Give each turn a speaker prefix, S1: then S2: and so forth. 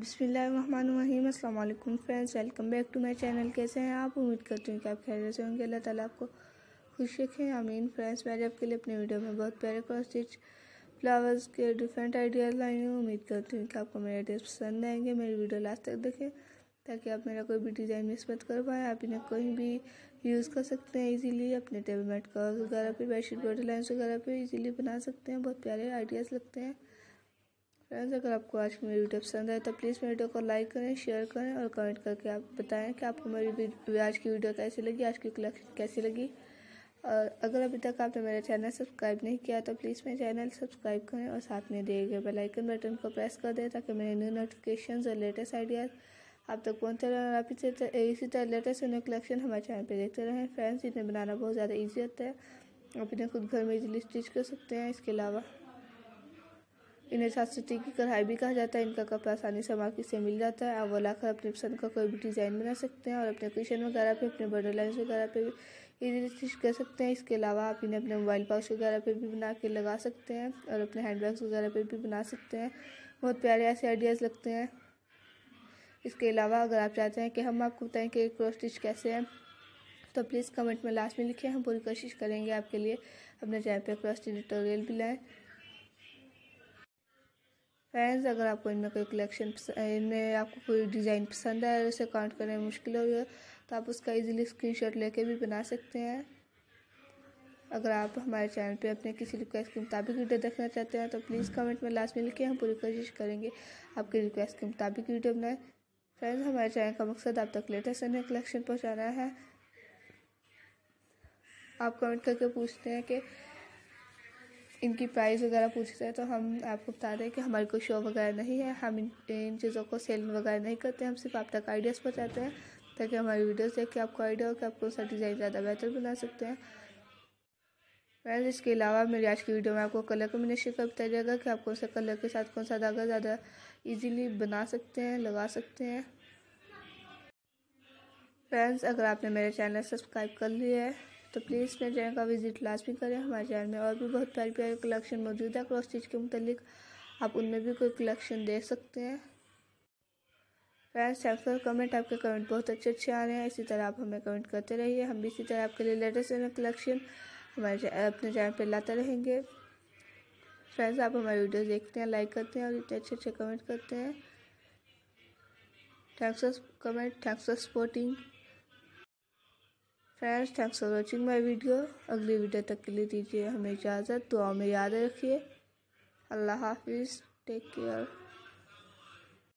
S1: अस्सलाम वालेकुम friends welcome back to my channel कैसे हैं आप उम्मीद करती हूँ कि आप खैर से होंगे अल्लाह ताला आपको खुश रखें आमीन फ्रेंड्स मैंने आपके लिए अपने वीडियो में बहुत प्यारे क्रॉस स्टिच फ्लावर्स के डिफरेंट आइडियाज़ लाई हूँ उम्मीद करती हूँ कि आपको मेरे आइडियाज़ पसंद आएंगे मेरी वीडियो लास्ट तक देखें ताकि आप मेरा कोई भी डिज़ाइन मिस मत कर पाएँ आप इन्हें कहीं भी यूज़ कर सकते हैं ईजिली अपने टेबल मेट कवर्स वगैरह पे बेडशीट बॉडी लाइन्स वगैरह पे ईजिली बना सकते हैं बहुत प्यारे आइडियाज़ लगते हैं फ्रेंड्स अगर आपको आज की मेरी वीडियो पसंद आए तो प्लीज़ मेरी वीडियो को लाइक करें शेयर करें और कमेंट करके आप बताएं कि आपको मेरी आज की वीडियो कैसी लगी आज की कलेक्शन कैसी लगी और अगर अभी तक आपने मेरा चैनल सब्सक्राइब नहीं किया तो प्लीज़ मेरे चैनल सब्सक्राइब करें और साथ में दिए गए बेलाइकन बटन को प्रेस कर दें ताकि मेरे न्यू नोटिफिकेशन और लेटेस्ट आइडियाज़ आप तक पहुँचते रहें और आप इसी तरह इसी तरह लेटेस्ट न्यू कलेक्शन हमारे चैनल पर देखते रहें फ्रेंड्स इन्हें बनाना बहुत ज़्यादा ईजी होता है आप इन्हें खुद घर में इजीली स्टिच कर सकते हैं इसके अलावा इन्हें छात सूती की कढ़ाई भी कहा जाता है इनका कपड़ा आसानी से मार्केट से मिल जाता है आप कर अपनी पसंद का कोई भी डिज़ाइन बना सकते हैं और अपने क्वेश्चन वगैरह पे अपने बॉर्डर लाइन वगैरह पे भी इजीली कर सकते हैं इसके अलावा आप इन्हें अपने मोबाइल पाउच वगैरह पर भी बना के लगा सकते हैं और अपने हैंड बैग्स वगैरह पर भी बना सकते हैं बहुत प्यारे ऐसे आइडियाज़ लगते हैं इसके अलावा अगर आप चाहते हैं कि हम आपको बताएं कि क्रॉस स्टिच कैसे है तो प्लीज़ कमेंट में लास्ट में लिखें हम पूरी कोशिश करेंगे आपके लिए अपने चैनल पर क्रॉस स्टिच ट्यूटोरियल भी लाएँ फ्रेंड्स अगर आपको इनमें कोई कलेक्शन इनमें आपको कोई डिज़ाइन पसंद है उसे काउंट करने में मुश्किल हो गया तो आप उसका इजीली स्क्रीनशॉट लेके भी बना सकते हैं अगर आप हमारे चैनल पे अपने किसी रिक्वेस्ट के मुताबिक वीडियो देखना चाहते हैं तो प्लीज़ कमेंट में लास्ट में लिखे हम पूरी कोशिश करेंगे आपकी रिक्वेस्ट के मुताबिक वीडियो बनाएं फ्रेंड्स हमारे चैनल का मकसद आप तक लेटेस्ट अन्य कलेक्शन पहुँचाना है आप कमेंट करके पूछते हैं कि इनकी प्राइस वगैरह पूछते हैं तो हम आपको बता दें कि हमारी कोई शो वगैरह नहीं है हम इन इन चीज़ों को सेल वगैरह नहीं करते हम सिर्फ आप तक आइडियाज़ पहुँचाते हैं ताकि हमारी वीडियोस देख के आपको आइडिया हो कि आप कौन सा डिज़ाइन ज़्यादा बेहतर बना सकते हैं फ्रेंड्स इसके अलावा मेरी आज की वीडियो में आपको कलर कम्बिनेशन का बताया जाएगा कि आप कौन सा कलर के साथ कौन सा धागा ज़्यादा ईजीली बना सकते हैं लगा सकते हैं फ्रेंड्स अगर आपने मेरे चैनल सब्सक्राइब कर लिया है तो प्लीज़ मेरे चैनल का विजिट लाजमी करें हमारे चैनल में और भी बहुत प्यारे प्यारे कलेक्शन मौजूद है क्रॉस स्टिच के मतलब आप उनमें भी कोई कलेक्शन देख सकते हैं फ्रेंड्स थैंक्स कमेंट आपके कमेंट बहुत अच्छे अच्छे आ रहे हैं इसी तरह आप हमें कमेंट करते रहिए हम भी इसी तरह आपके लिए लेटेस्ट एंड कलेक्शन हमारे अपने चैनल पर लाते रहेंगे फ्रेंड्स आप हमारे वीडियो देखते हैं लाइक करते हैं और इतने अच्छे अच्छे कमेंट करते हैं thanks for comment thanks for supporting friends thanks for watching my video अगली वीडियो तक के लिए दीजिए हमें इजाज़त दुआ में याद रखिए अल्लाह हाफिज़ टेक केयर